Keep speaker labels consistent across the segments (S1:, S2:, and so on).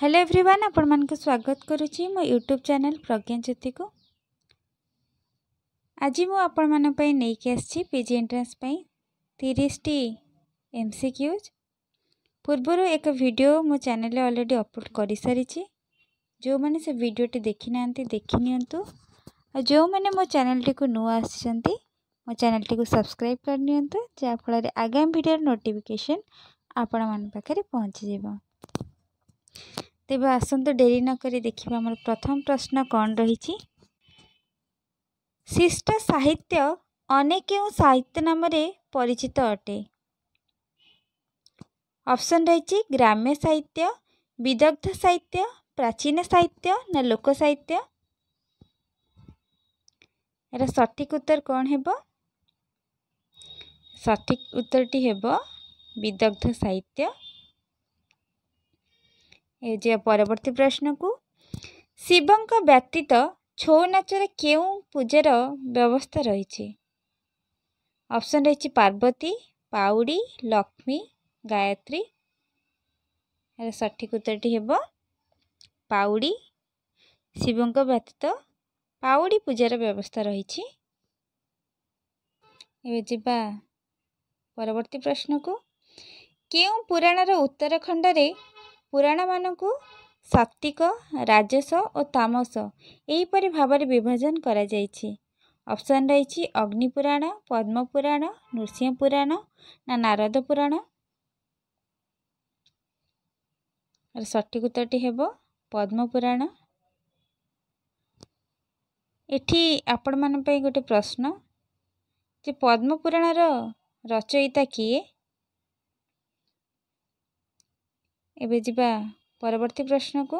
S1: hello everyone ଆପଣମାନଙ୍କୁ ସ୍ୱାଗତ କରୁଛି ମୋ ୟୁଟ୍ୟୁବ୍ ଚ୍ୟାନେଲ୍ ପ୍ରଜ୍ଞାଜ୍ୟୋତିକୁ ଆଜି ମୁଁ ଆପଣମାନଙ୍କ ପାଇଁ ନେଇକି ଆସିଛି ପି ଜି ଏଣ୍ଟ୍ରାନ୍ସ ପାଇଁ ତିରିଶଟି ଏମ୍ ସି କ୍ୟୁଜ୍ ପୂର୍ବରୁ ଏକ ଭିଡ଼ିଓ ମୋ ଚ୍ୟାନେଲ୍ରେ ଅଲରେଡ଼ି ଅପଲୋଡ଼ କରିସାରିଛି ଯେଉଁମାନେ ସେ ଭିଡ଼ିଓଟି ଦେଖିନାହାନ୍ତି ଦେଖିନିଅନ୍ତୁ ଆଉ ଯେଉଁମାନେ ମୋ ଚ୍ୟାନେଲ୍ଟିକୁ ନୂଆ ଆସିଛନ୍ତି ମୋ ଚ୍ୟାନେଲ୍ଟିକୁ ସବସ୍କ୍ରାଇବ୍ କରିନିଅନ୍ତୁ ଯାହାଫଳରେ ଆଗାମୀ ଭିଡ଼ିଓର ନୋଟିଫିକେସନ୍ ଆପଣମାନଙ୍କ ପାଖରେ ପହଞ୍ଚିଯିବ ତେବେ ଆସନ୍ତୁ ଡେରି ନକରି ଦେଖିବା ଆମର ପ୍ରଥମ ପ୍ରଶ୍ନ କ'ଣ ରହିଛି ଶିଷ୍ଟ ସାହିତ୍ୟ ଅନେକ କେଉଁ ସାହିତ୍ୟ ନାମରେ ପରିଚିତ ଅଟେ ଅପସନ୍ ରହିଛି ଗ୍ରାମ୍ୟ ସାହିତ୍ୟ ବିଦଗ୍ଧ ସାହିତ୍ୟ ପ୍ରାଚୀନ ସାହିତ୍ୟ ନା ଲୋକ ସାହିତ୍ୟ ଏର ସଠିକ୍ ଉତ୍ତର କ'ଣ ହେବ ସଠିକ୍ ଉତ୍ତରଟି ହେବ ବିଦଗ୍ଧ ସାହିତ୍ୟ ଯିବା ପରବର୍ତ୍ତୀ ପ୍ରଶ୍ନକୁ ଶିବଙ୍କ ବ୍ୟତୀତ ଛଉ ନାଚରେ କେଉଁ ପୂଜାର ବ୍ୟବସ୍ଥା ରହିଛି ଅପସନ୍ ରହିଛି ପାର୍ବତୀ ପାଉଡ଼ି ଲକ୍ଷ୍ମୀ ଗାୟତ୍ରୀ ଏହାର ସଠିକ ଉତ୍ତରଟି ହେବ ପାଉଡ଼ି ଶିବଙ୍କ ବ୍ୟତୀତ ପାଉଡ଼ି ପୂଜାର ବ୍ୟବସ୍ଥା ରହିଛି ଏବେ ଯିବା ପରବର୍ତ୍ତୀ ପ୍ରଶ୍ନକୁ କେଉଁ ପୁରାଣର ଉତ୍ତରଖଣ୍ଡରେ ପୁରାଣମାନଙ୍କୁ ସାତ୍ତ୍ୱିକ ରାଜସ ଓ ତାମସ ଏହିପରି ଭାବରେ ବିଭାଜନ କରାଯାଇଛି ଅପସନ୍ ରହିଛି ଅଗ୍ନିପୁରାଣ ପଦ୍ମପୁରାଣ ନୃସିଂହ ପୁରାଣ ନା ନାରଦ ପୁରାଣ ସଠିକ ଉତ୍ତରଟି ହେବ ପଦ୍ମପୁରାଣ ଏଠି ଆପଣମାନଙ୍କ ପାଇଁ ଗୋଟେ ପ୍ରଶ୍ନ ଯେ ପଦ୍ମପୁରାଣର ରଚୟିତା କିଏ ଏବେ ଯିବା ପରବର୍ତ୍ତୀ ପ୍ରଶ୍ନକୁ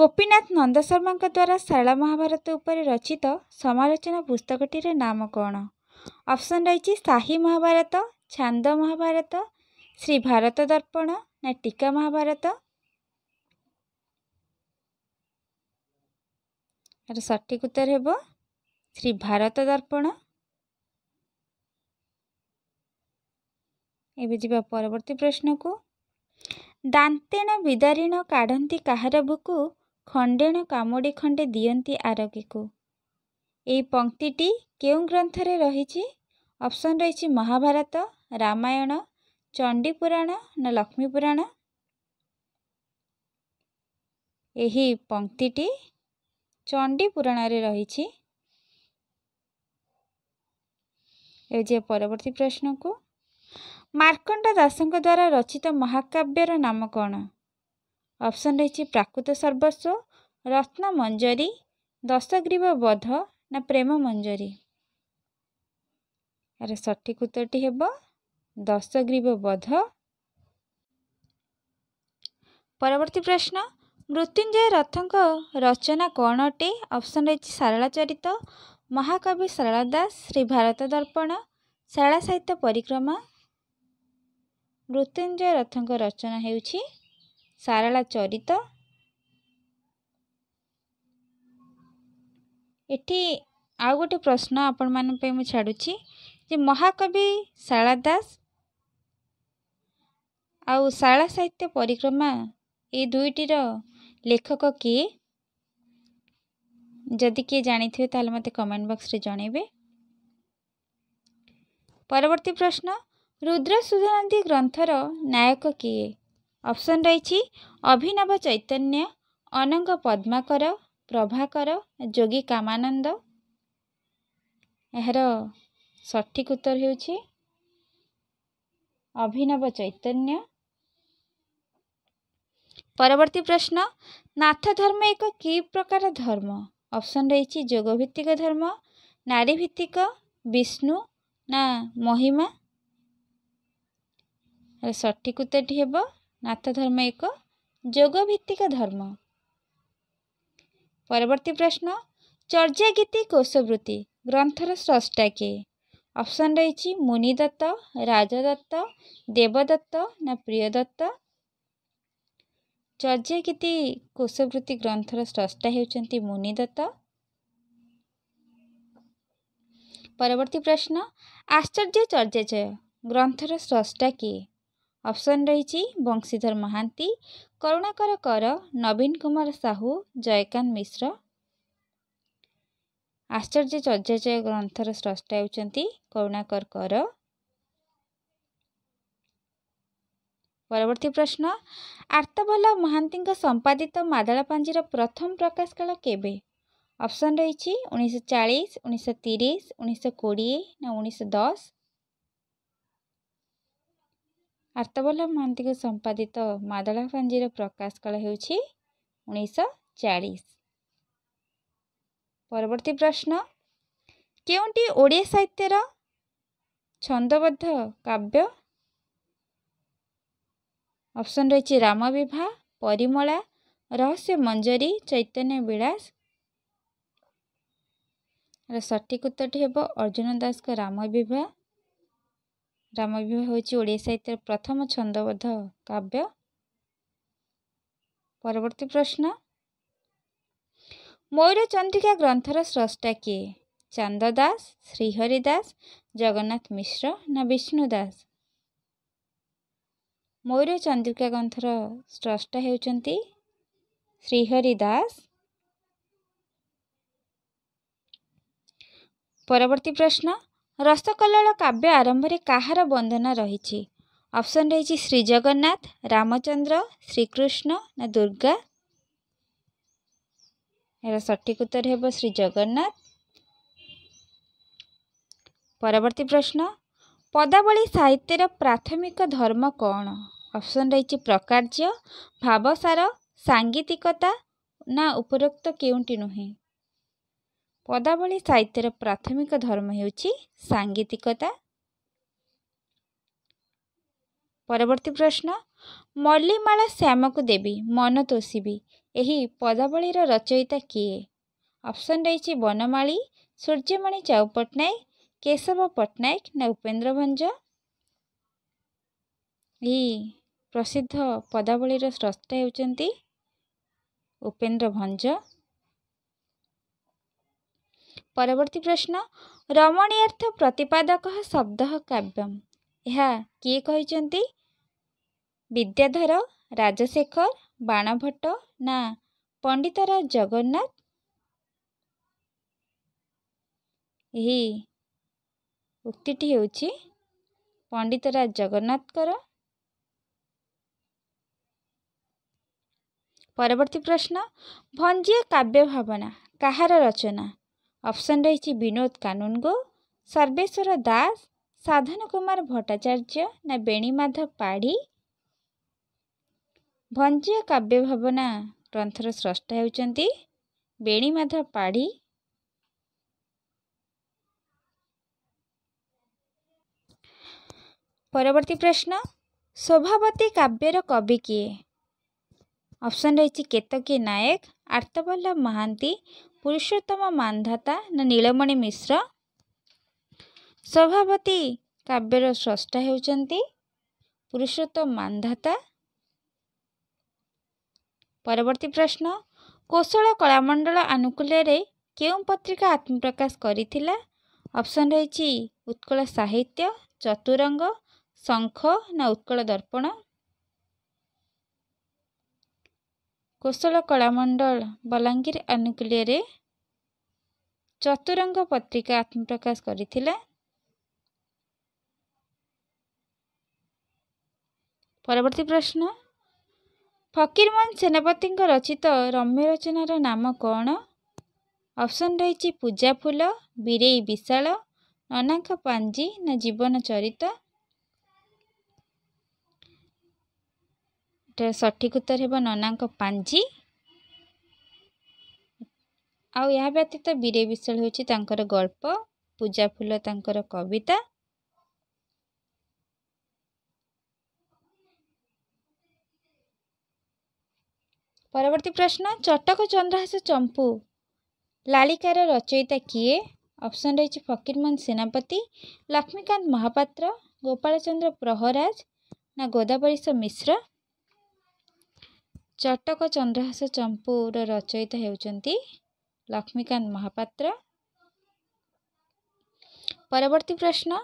S1: ଗୋପୀନାଥ ନନ୍ଦ ଶର୍ମାଙ୍କ ଦ୍ୱାରା ଶାରଳା ମହାଭାରତ ଉପରେ ରଚିତ ସମାଲୋଚନା ପୁସ୍ତକଟିର ନାମ କ'ଣ ଅପସନ୍ ରହିଛି ସାହି ମହାଭାରତ ଛାନ୍ଦ ମହାଭାରତ ଶ୍ରୀ ଭାରତ ଦର୍ପଣ ନା ଟୀକା ମହାଭାରତ ସଠିକ ଉତ୍ତର ହେବ ଶ୍ରୀ ଭାରତ ଦର୍ପଣ ଏବେ ଯିବା ପରବର୍ତ୍ତୀ ପ୍ରଶ୍ନକୁ ଦାନ୍ତେଣ ବିଦାରିଣ କାଢ଼ନ୍ତି କାହାର ବୁକୁ ଖଣ୍ଡେଣ କାମୁଡ଼ି ଖଣ୍ଡେ ଦିଅନ୍ତି ଆରୋଗୀକୁ ଏହି ପଂକ୍ତିଟି କେଉଁ ଗ୍ରନ୍ଥରେ ରହିଛି ଅପସନ୍ ରହିଛି ମହାଭାରତ ରାମାୟଣ ଚଣ୍ଡିପୁରାଣ ନା ଲକ୍ଷ୍ମୀପୁରାଣ ଏହି ପଂକ୍ତିଟି ଚଣ୍ଡିପୁରାଣରେ ରହିଛି ଏ ଯେ ପରବର୍ତ୍ତୀ ପ୍ରଶ୍ନକୁ ମାର୍କଣ୍ଡ ଦାସଙ୍କ ଦ୍ୱାରା ରଚିତ ମହାକାବ୍ୟର ନାମ କ'ଣ ଅପସନ୍ ରହିଛି ପ୍ରାକୃତ ସର୍ବସ୍ୱ ରତ୍ନ ମଞ୍ଜରୀ ଦଶଗ୍ରୀବ ବଧ ନା ପ୍ରେମ ମଞ୍ଜରୀ ଏହାର ସଠିକ ଉତ୍ତରଟି ହେବ ଦଶଗ୍ରୀବ ବଧ ପରବର୍ତ୍ତୀ ପ୍ରଶ୍ନ ମୃତ୍ୟୁଞ୍ଜୟ ରଥଙ୍କ ରଚନା କ'ଣ ଅଟେ ଅପସନ୍ ରହିଛି ସାରଳା ଚରିତ ମହାକବି ସାରଳା ଦାସ ଶ୍ରୀ ଭାରତ ଦର୍ପଣ ସାରଳା ସାହିତ୍ୟ ପରିକ୍ରମା ମୃତ୍ୟୁଞ୍ଜୟ ରଥଙ୍କ ରଚନା ହେଉଛି ସାରଳା ଚରିତ ଏଠି ଆଉ ଗୋଟେ ପ୍ରଶ୍ନ ଆପଣମାନଙ୍କ ପାଇଁ ମୁଁ ଛାଡ଼ୁଛି ଯେ ମହାକବି ଶାରଳା ଦାସ ଆଉ ଶାରଳା ସାହିତ୍ୟ ପରିକ୍ରମା ଏଇ ଦୁଇଟିର ଲେଖକ କିଏ ଯଦି କିଏ ଜାଣିଥିବେ ତାହେଲେ ମୋତେ କମେଣ୍ଟ ବକ୍ସରେ ଜଣାଇବେ ପରବର୍ତ୍ତୀ ପ୍ରଶ୍ନ ରୁଦ୍ର ରୁଦ୍ରସୁଧାନନ୍ଦୀ ଗ୍ରନ୍ଥର ନାୟକ କିଏ ଅପସନ୍ ରହିଛି ଅଭିନବ ଚୈତନ୍ୟ ଅନଙ୍ଗ ପଦ୍ମାକର ପ୍ରଭାକର ଯୋଗୀ କାମାନନ୍ଦ ଏହାର ସଠିକ ଉତ୍ତର ହେଉଛି ଅଭିନବ ଚୈତନ୍ୟ ପରବର୍ତ୍ତୀ ପ୍ରଶ୍ନ ନାଥ ଧର୍ମ ଏକ କି ପ୍ରକାର ଧର୍ମ ଅପସନ୍ ରହିଛି ଯୋଗ ଭିତ୍ତିକ ଧର୍ମ ନାରୀଭିତ୍ତିକ ବିଷ୍ଣୁ ନା ମହିମା ର ସଠିକ ଉତ୍ତରଟି ହେବ ନାଥ ଧର୍ମ ଏକ ଯୋଗଭିତ୍ତିକ ଧର୍ମ ପରବର୍ତ୍ତୀ ପ୍ରଶ୍ନ ଚର୍ଯ୍ୟାଗୀତି କୋଷବୃତ୍ତି ଗ୍ରନ୍ଥର ସ୍ରଷ୍ଟା କିଏ ଅପସନ୍ ରହିଛି ମୁନିଦତ୍ତ ରାଜଦତ୍ତ ଦେବଦତ୍ତ ନା ପ୍ରିୟଦତ୍ତ ଚର୍ଯ୍ୟାଗୀତି କୋଷବୃତ୍ତି ଗ୍ରନ୍ଥର ସ୍ରଷ୍ଟା ହେଉଛନ୍ତି ମୁନିଦତ୍ତ ପରବର୍ତ୍ତୀ ପ୍ରଶ୍ନ ଆଶ୍ଚର୍ଯ୍ୟ ଚର୍ଯ୍ୟାଚୟ ଗ୍ରନ୍ଥର ସ୍ରଷ୍ଟା କିଏ ଅପସନ୍ ରହିଛି ବଂଶୀଧର ମହାନ୍ତି କରୁଣାକର କର ନବୀନ କୁମାର ସାହୁ ଜୟକାନ୍ତ ମିଶ୍ର ଆଶ୍ଚର୍ଯ୍ୟ ଚର୍ଯ୍ୟାଚୟ ଗ୍ରନ୍ଥର ସ୍ରଷ୍ଟା ହେଉଛନ୍ତି କରୁଣାକର କର ପରବର୍ତ୍ତୀ ପ୍ରଶ୍ନ ଆର୍ତ୍ତଭଲ ମହାନ୍ତିଙ୍କ ସମ୍ପାଦିତ ମାଦଳାପାଞ୍ଜିର ପ୍ରଥମ ପ୍ରକାଶ କାଳ କେବେ ଅପସନ୍ ରହିଛି ଉଣେଇଶହ ଚାଳିଶ ଉଣେଇଶହ ତିରିଶ ଉଣେଇଶହ କୋଡ଼ିଏ ନା ଉଣେଇଶହ ଦଶ ଆର୍ତ୍ତବଲ୍ଲଭ ମହାନ୍ତିଙ୍କ ସମ୍ପାଦିତ ମାଦଳା ପାଞ୍ଜିର ପ୍ରକାଶ କାଳ ହେଉଛି ଉଣେଇଶହ ଚାଳିଶ ପରବର୍ତ୍ତୀ ପ୍ରଶ୍ନ କେଉଁଟି ଓଡ଼ିଆ ସାହିତ୍ୟର ଛନ୍ଦବଦ୍ଧ କାବ୍ୟ ଅପସନ୍ ରହିଛି ରାମ ବିଭା ପରିମଳା ରହସ୍ୟ ମଞ୍ଜରୀ ଚୈତନ୍ୟ ବିଳାସ ସଠିକ ଉତ୍ତରଟି ହେବ ଅର୍ଜୁନ ଦାସଙ୍କ ରାମ ବିଭା ରାମବିବ ହେଉଛି ଓଡ଼ିଆ ସାହିତ୍ୟର ପ୍ରଥମ ଛନ୍ଦବଦ୍ଧ କାବ୍ୟ ପରବର୍ତ୍ତୀ ପ୍ରଶ୍ନ ମୟୂର ଚନ୍ଦ୍ରିକା ଗ୍ରନ୍ଥର ସ୍ରଷ୍ଟା କିଏ ଚାନ୍ଦ ଦାସ ଶ୍ରୀହରି ଦାସ ଜଗନ୍ନାଥ ମିଶ୍ର ନା ବିଷ୍ଣୁ ଦାସ ମୟୂର ଚନ୍ଦ୍ରିକା ଗ୍ରନ୍ଥର ସ୍ରଷ୍ଟା ହେଉଛନ୍ତି ଶ୍ରୀହରି ଦାସ ପରବର୍ତ୍ତୀ ପ୍ରଶ୍ନ ରସକଲଳ କାବ୍ୟ ଆରମ୍ଭରେ କାହାର ବନ୍ଦନା ରହିଛି ଅପସନ୍ ରହିଛି ଶ୍ରୀଜଗନ୍ନାଥ ରାମଚନ୍ଦ୍ର ଶ୍ରୀକୃଷ୍ଣ ନା ଦୁର୍ଗା ଏହାର ସଠିକ ଉତ୍ତର ହେବ ଶ୍ରୀଜଗନ୍ନାଥ ପରବର୍ତ୍ତୀ ପ୍ରଶ୍ନ ପଦାବଳୀ ସାହିତ୍ୟର ପ୍ରାଥମିକ ଧର୍ମ କ'ଣ ଅପସନ୍ ରହିଛି ପ୍ରକାର୍ଯ୍ୟ ଭାବସାର ସାଙ୍ଗୀତିକତା ନା ଉପରୋକ୍ତ କେଉଁଟି ନୁହେଁ ପଦାବଳୀ ସାହିତ୍ୟର ପ୍ରାଥମିକ ଧର୍ମ ହେଉଛି ସାଙ୍ଗୀତିକତା ପରବର୍ତ୍ତୀ ପ୍ରଶ୍ନ ମଲିମାଳା ଶ୍ୟାମକୁ ଦେବି ମନ ତୋଷିବି ଏହି ପଦାବଳୀର ରଚୟିତା କିଏ ଅପସନ୍ ରହିଛି ବନମାଳୀ ସୂର୍ଯ୍ୟମଣି ଚାଉ ପଟ୍ଟନାୟକ କେଶବ ପଟ୍ଟନାୟକ ନା ଉପେନ୍ଦ୍ର ଭଞ୍ଜ ଏହି ପ୍ରସିଦ୍ଧ ପଦାବଳୀର ସ୍ରଷ୍ଟା ହେଉଛନ୍ତି ଉପେନ୍ଦ୍ର ଭଞ୍ଜ ପରବର୍ତ୍ତୀ ପ୍ରଶ୍ନ ରମଣୀୟାର୍ଥ ପ୍ରତିପାଦକ ଶବ୍ଦ କାବ୍ୟମ୍ ଏହା କିଏ କହିଛନ୍ତି ବିଦ୍ୟାଧର ରାଜଶେଖର ବାଣଭଟ୍ଟ ନା ପଣ୍ଡିତରାଜ ଜଗନ୍ନାଥ ଏହି ଉକ୍ତିଟି ହେଉଛି ପଣ୍ଡିତରାଜ ଜଗନ୍ନାଥଙ୍କର ପରବର୍ତ୍ତୀ ପ୍ରଶ୍ନ ଭଞ୍ଜିଆ କାବ୍ୟ ଭାବନା କାହାର ରଚନା ଅପସନ୍ ରହିଛି ବିନୋଦ କାନୁନଗୋ ସର୍ବେଶ୍ୱର ଦାସ ସାଧନ କୁମାର ଭଟ୍ଟାଚାର୍ଯ୍ୟ ନା ବେଣୀମାଧବ ପାଢ଼ୀ ଭଞ୍ଜୀୟ କାବ୍ୟ ଭାବନା ଗ୍ରନ୍ଥର ସ୍ରଷ୍ଟା ହେଉଛନ୍ତି ବେଣୀମାଧବ ପାଢ଼ୀ ପରବର୍ତ୍ତୀ ପ୍ରଶ୍ନ ଶୋଭାବତୀ କାବ୍ୟର କବି କିଏ ଅପସନ୍ ରହିଛି କେତକୀ ନାୟକ ଆର୍ତ୍ତବଲ୍ଲଭ ମହାନ୍ତି ପୁରୁଷୋତ୍ତମ ମାନଧାତା ନା ନୀଳମଣି ମିଶ୍ର ସଭାପତି କାବ୍ୟର ସ୍ରଷ୍ଟା ହେଉଛନ୍ତି ପୁରୁଷୋତ୍ତମ ମାନଧାତା ପରବର୍ତ୍ତୀ ପ୍ରଶ୍ନ କୋଶଳ କଳାମଣ୍ଡଳ ଆନୁକୂଲ୍ୟରେ କେଉଁ ପତ୍ରିକା ଆତ୍ମପ୍ରକାଶ କରିଥିଲା ଅପସନ୍ ରହିଛି ଉତ୍କଳ ସାହିତ୍ୟ ଚତୁରଙ୍ଗ ଶଙ୍ଖ ନା ଉତ୍କଳ ଦର୍ପଣ କୋଶଳ କଳାମଣ୍ଡଳ ବଲାଙ୍ଗୀର ଆନୁକୂଲ୍ୟରେ ଚତୁରଙ୍ଗ ପତ୍ରିକା ଆତ୍ମପ୍ରକାଶ କରିଥିଲା ପରବର୍ତ୍ତୀ ପ୍ରଶ୍ନ ଫକୀରମୋହନ ସେନାପତିଙ୍କ ରଚିତ ରମ୍ୟ ରଚନାର ନାମ କ'ଣ ଅପସନ୍ ରହିଛି ପୂଜା ଫୁଲ ବିରେଇ ବିଶାଳ ନନାଙ୍କ ପାଞ୍ଜି ନା ଜୀବନ ଚରିତ୍ର ଏଠାରେ ସଠିକ୍ ଉତ୍ତର ହେବ ନନାଙ୍କ ପାଞ୍ଜି ଆଉ ଏହା ବ୍ୟତୀତ ବୀରେଇ ବିଶ୍ୱାଳ ହେଉଛି ତାଙ୍କର ଗଳ୍ପ ପୂଜା ଫୁଲ ତାଙ୍କର କବିତା ପରବର୍ତ୍ତୀ ପ୍ରଶ୍ନ ଚଟକ ଚନ୍ଦ୍ରହାସ ଚମ୍ପୁ ଲାଳିକାର ରଚୟିତା କିଏ ଅପସନ୍ ରହିଛି ଫକୀରମୋହନ ସେନାପତି ଲକ୍ଷ୍ମୀକାନ୍ତ ମହାପାତ୍ର ଗୋପାଳଚନ୍ଦ୍ର ପ୍ରହରାଜ ନା ଗୋଦାବରୀଶ ମିଶ୍ର ଚଟକ ଚନ୍ଦ୍ରହାସ ଚମ୍ପୁର ରଚୟିତା ହେଉଛନ୍ତି ଲକ୍ଷ୍ମୀକାନ୍ତ ମହାପାତ୍ର ପରବର୍ତ୍ତୀ ପ୍ରଶ୍ନ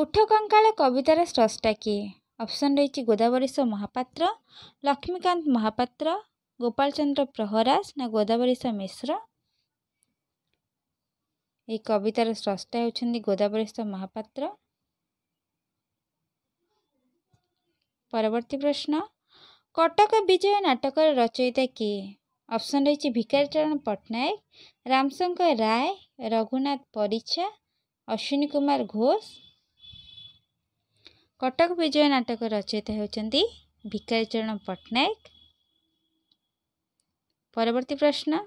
S1: ଉଠ କଙ୍କାଳ କବିତାର ସ୍ରଷ୍ଟା କିଏ ଅପସନ୍ ରହିଛି ଗୋଦାବରୀଶ ମହାପାତ୍ର ଲକ୍ଷ୍ମୀକାନ୍ତ ମହାପାତ୍ର ଗୋପାଳ ଚନ୍ଦ୍ର ପ୍ରହରାଜ ନା ଗୋଦାବରୀଶ ମିଶ୍ର ଏହି କବିତାର ସ୍ରଷ୍ଟା ହେଉଛନ୍ତି ଗୋଦାବରୀଶ ମହାପାତ୍ର ପରବର୍ତ୍ତୀ ପ୍ରଶ୍ନ କଟକ ବିଜୟ ନାଟକର ରଚୟିତା କିଏ ଅପସନ୍ ରହିଛି ଭିକାରୀଚରଣ ପଟ୍ଟନାୟକ ରାମଶଙ୍କର ରାୟ ରଘୁନାଥ ପରିଚ୍ଛା ଅଶ୍ୱିନୀ କୁମାର ଘୋଷ କଟକ ବିଜୟ ନାଟକ ରଚୟିତା ହେଉଛନ୍ତି ଭିକାରୀଚରଣ ପଟ୍ଟନାୟକ ପରବର୍ତ୍ତୀ ପ୍ରଶ୍ନ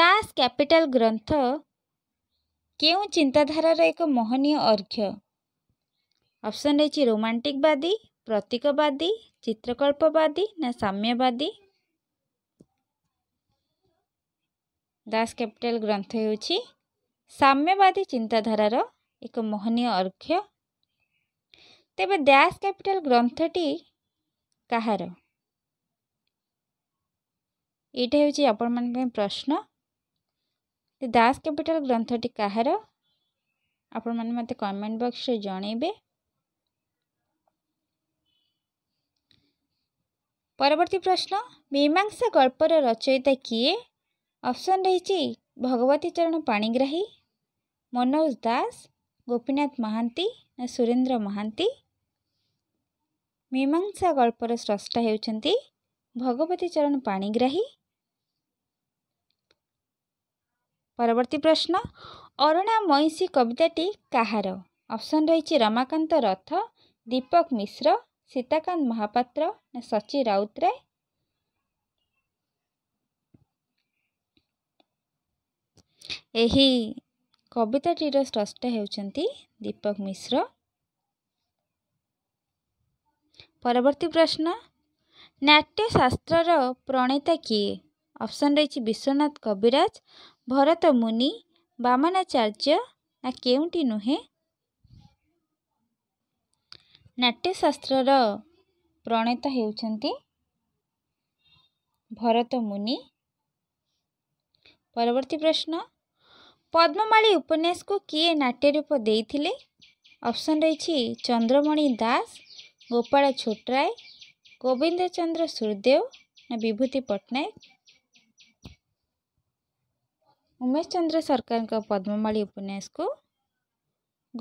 S1: ଦାସ କ୍ୟାପିଟାଲ ଗ୍ରନ୍ଥ କେଉଁ ଚିନ୍ତାଧାରାର ଏକ ମହନୀୟ ଅର୍ଘ୍ୟ ଅପସନ୍ ରହିଛି ରୋମାଣ୍ଟିକବାଦୀ ପ୍ରତୀକବାଦୀ ଚିତ୍ରକଳ୍ପବାଦୀ ନା ସାମ୍ୟବାଦୀ ଦାସ କ୍ୟାପିଟାଲ ଗ୍ରନ୍ଥ ହେଉଛି ସାମ୍ୟବାଦୀ ଚିନ୍ତାଧାରାର ଏକ ମୋହନୀୟ ଅର୍ଘ୍ୟ ତେବେ ଦାସ କ୍ୟାପିଟାଲ ଗ୍ରନ୍ଥଟି କାହାର ଏଇଟା ହେଉଛି ଆପଣମାନଙ୍କ ପାଇଁ ପ୍ରଶ୍ନ ଦାସ କ୍ୟାପିଟାଲ ଗ୍ରନ୍ଥଟି କାହାର ଆପଣମାନେ ମୋତେ କମେଣ୍ଟ ବକ୍ସରେ ଜଣାଇବେ ପରବର୍ତ୍ତୀ ପ୍ରଶ୍ନ ମୀମାଂସା ଗଳ୍ପର ରଚୟିତା କିଏ ଅପସନ୍ ରହିଛି ଭଗବତୀ ଚରଣ ପାଣିଗ୍ରାହୀ ମନୋଜ ଦାସ ଗୋପୀନାଥ ମହାନ୍ତି ନା ସୁରେନ୍ଦ୍ର ମହାନ୍ତି ମୀମାଂସା ଗଳ୍ପର ସ୍ରଷ୍ଟା ହେଉଛନ୍ତି ଭଗବତୀ ଚରଣ ପାଣିଗ୍ରାହୀ ପରବର୍ତ୍ତୀ ପ୍ରଶ୍ନ ଅରୁଣା ମଇଁଷି କବିତାଟି କାହାର ଅପସନ୍ ରହିଛି ରମାକାନ୍ତ ରଥ ଦୀପକ ମିଶ୍ର सीताकान्त महापत्र सचिराउतराय कविताटी स्रष्ट हेर्नु दिपक मिश्र पर्वती प्रश्न नाट्य शास्त्र र प्रणेता कि अप्सन रहेछ विश्वनाथ कविराज भरत मुनि बामनाचार्य केटी नुहे ନାଟ୍ୟଶାସ୍ତ୍ରର ପ୍ରଣେତା ହେଉଛନ୍ତି ଭରତ ମୁନି ପରବର୍ତ୍ତୀ ପ୍ରଶ୍ନ ପଦ୍ମମାଳୀ ଉପନ୍ୟାସକୁ କିଏ ନାଟ୍ୟ ରୂପ ଦେଇଥିଲେ ଅପସନ୍ ରହିଛି ଚନ୍ଦ୍ରମଣି ଦାସ ଗୋପାଳ ଛୋଟରାୟ ଗୋବିନ୍ଦ ଚନ୍ଦ୍ର ସୂର୍ଯ୍ୟଦେଓ ନା ବିଭୂତି ପଟ୍ଟନାୟକ ଉମେଶ ଚନ୍ଦ୍ର ସରକାରଙ୍କ ପଦ୍ମମାଳୀ ଉପନ୍ୟାସକୁ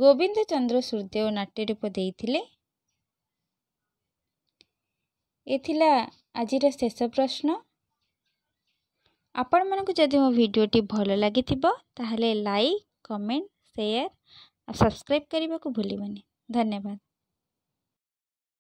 S1: ଗୋବିନ୍ଦ ଚନ୍ଦ୍ର ସୂର୍ଯ୍ୟଦେଓ ନାଟ୍ୟ ରୂପ ଦେଇଥିଲେ ଏଥିଲା ଆଜିର ଶେଷ ପ୍ରଶ୍ନ ଆପଣମାନଙ୍କୁ ଯଦି ମୋ ଭିଡ଼ିଓଟି ଭଲ ଲାଗିଥିବ ତାହେଲେ ଲାଇକ୍ କମେଣ୍ଟ ସେୟାର ଆଉ ସବସ୍କ୍ରାଇବ୍ କରିବାକୁ ଭୁଲିବେନି ଧନ୍ୟବାଦ